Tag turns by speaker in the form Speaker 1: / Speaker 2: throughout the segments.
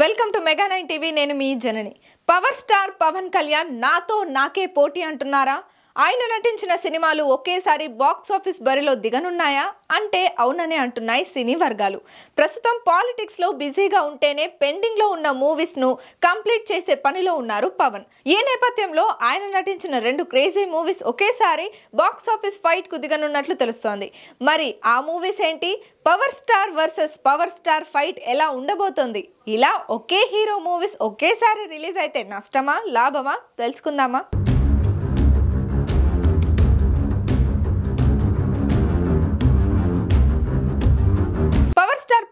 Speaker 1: welcome to mega nine TV నేను మీ Janani power star Pawan Kalyan నాతో నాకే పోటీ అంటున్నారా ఆయన నటించిన సినిమాలు ఒకేసారి బాక్స్ ఆఫీస్ బరిలో దిగనున్నాయా అంటే అవుననే అంటున్నాయి సినీ వర్గాలు ప్రస్తుతం పాలిటిక్స్లో బిజీగా ఉంటేనే పెండింగ్లో ఉన్న మూవీస్ను కంప్లీట్ చేసే పనిలో ఉన్నారు పవన్ ఈ నేపథ్యంలో ఆయన నటించిన రెండు క్రేజీ మూవీస్ ఒకేసారి బాక్స్ ఆఫీస్ ఫైట్కు దిగనున్నట్లు తెలుస్తోంది మరి ఆ మూవీస్ ఏంటి power star versus power star fight ఎలా ఉండబోతోంది ఇలా ఒకే హీరో మూవీస్ ఒకేసారి రిలీజ్ అయితే నష్టమా లాభమా తెలుసుకుందామా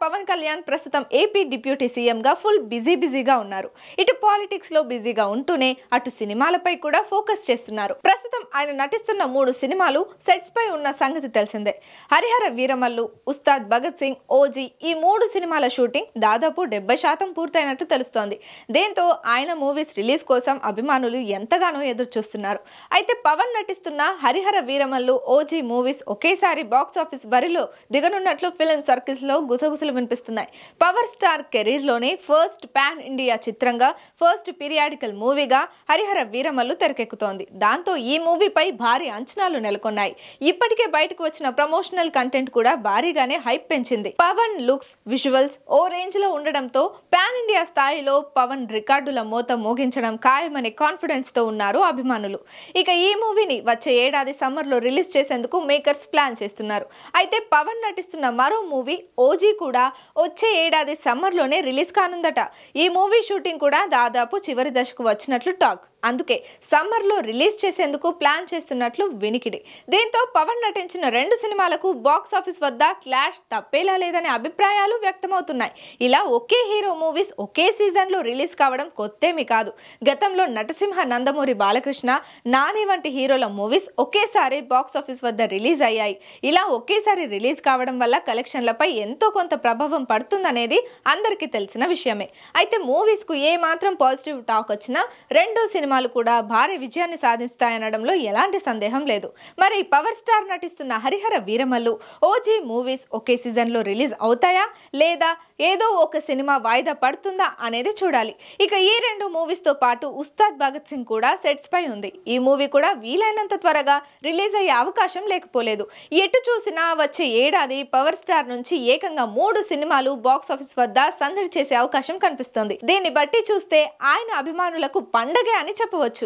Speaker 1: పవన్ కళ్యాణ్ ప్రస్తుతం ఏపీ డిప్యూటీ సీఎంగా ఫుల్ బిజీ బిజీగా ఉన్నారు ఇటు పాలిటిక్స్ లో బిజీగా ఉంటూనే అటు సినిమాలపై కూడా ఫోకస్ చేస్తున్నారు ప్రస్తుతం ఆయన నటిస్తున్న మూడు సినిమాలు సెట్స్ పై ఉన్న సంగతి తెలిసిందే హరిహర వీరమల్లు ఉస్తాద్ భగత్ సింగ్ ఓజీ ఈ మూడు సినిమాల షూటింగ్ దాదాపు డెబ్బై శాతం పూర్తయినట్టు తెలుస్తోంది దీంతో ఆయన మూవీస్ రిలీజ్ కోసం అభిమానులు ఎంతగానో ఎదురు చూస్తున్నారు అయితే పవన్ నటిస్తున్న హరిహర వీరమల్లు ఓజీ మూవీస్ ఒకేసారి బాక్సాఫీస్ బరిలో దిగనున్నట్లు ఫిలిం సర్కిల్స్ లో గుసగుసలు వినిపిస్తున్నాయి పవర్ స్టార్ కెరీర్లోనే ఫస్ట్ పాన్ ఇండియా చిత్రంగా ఫస్ట్ పీరియాడికల్ మూవీగా హరిహర వీరమల్లు తెరకెక్కుతోంది దాంతో ఈ మూవీపై భారీ అంచనాలు నెలకొన్నాయి ఇప్పటికే బయటకు వచ్చిన ప్రమోషనల్ కంటెంట్ కూడా భారీగానే హైప్ పెంచింది పవన్ లుక్స్ విజువల్స్ ఓ రేంజ్ లో ఉండడంతో పాన్ ఇండియా స్థాయిలో పవన్ రికార్డుల మూత మోగించడం ఖాయమనే కాన్ఫిడెన్స్ తో ఉన్నారు అభిమానులు ఇక ఈ మూవీని వచ్చే ఏడాది సమ్మర్ లో రిలీజ్ చేసేందుకు మేకర్స్ ప్లాన్ చేస్తున్నారు అయితే పవన్ నటిస్తున్న మరో మూవీ ఓజీ కూడా వచ్చే ఏడాది సమ్మర్లోనే రిలీజ్ కానుందట ఈ మూవీ షూటింగ్ కూడా దాదాపు చివరి దశకు వచ్చినట్లు టాక్ అందుకే సమ్మర్లో రిలీజ్ చేసేందుకు ప్లాన్ చేస్తున్నట్లు వినికిడి దీంతో పవన్ నటించిన రెండు సినిమాలకు బాక్స్ ఆఫీస్ వద్ద క్లాష్ తప్పేలా లేదనే అభిప్రాయాలు వ్యక్తమవుతున్నాయి ఇలా ఒకే హీరో మూవీస్ ఒకే సీజన్లో రిలీజ్ కావడం కొత్తేమి కాదు గతంలో నటసింహ నందమూరి బాలకృష్ణ నాని వంటి హీరోల మూవీస్ ఒకేసారి బాక్స్ ఆఫీస్ వద్ద రిలీజ్ అయ్యాయి ఇలా ఒకేసారి రిలీజ్ కావడం వల్ల కలెక్షన్లపై ఎంతో కొంత ప్రభావం పడుతుందనేది అందరికీ తెలిసిన విషయమే అయితే మూవీస్కు ఏ మాత్రం పాజిటివ్ టాక్ వచ్చినా రెండో సినిమా సినిమాలు కూడా భారీ విజయాన్ని సాధిస్తాయనడంలో ఎలాంటి సందేహం లేదు మరి పవర్ స్టార్ నటిస్తున్న హరిహర వీరమల్లు ఓజీ మూవీస్ ఒకే సీజన్లో రిలీజ్ అవుతాయా లేదా ఏదో ఒక సినిమా వాయిదా పడుతుందా అనేది చూడాలి ఇక ఈ రెండు మూవీస్తో పాటు ఉస్తాద్ భగత్ సింగ్ కూడా సెట్స్ పై ఉంది ఈ మూవీ కూడా వీలైనంత త్వరగా రిలీజ్ అయ్యే అవకాశం లేకపోలేదు ఎటు చూసినా వచ్చే ఏడాది పవర్ స్టార్ నుంచి ఏకంగా మూడు సినిమాలు బాక్స్ ఆఫీస్ వద్ద సందడి చేసే అవకాశం కనిపిస్తుంది దీన్ని బట్టి చూస్తే ఆయన అభిమానులకు పండగే అని చెప్పవచ్చు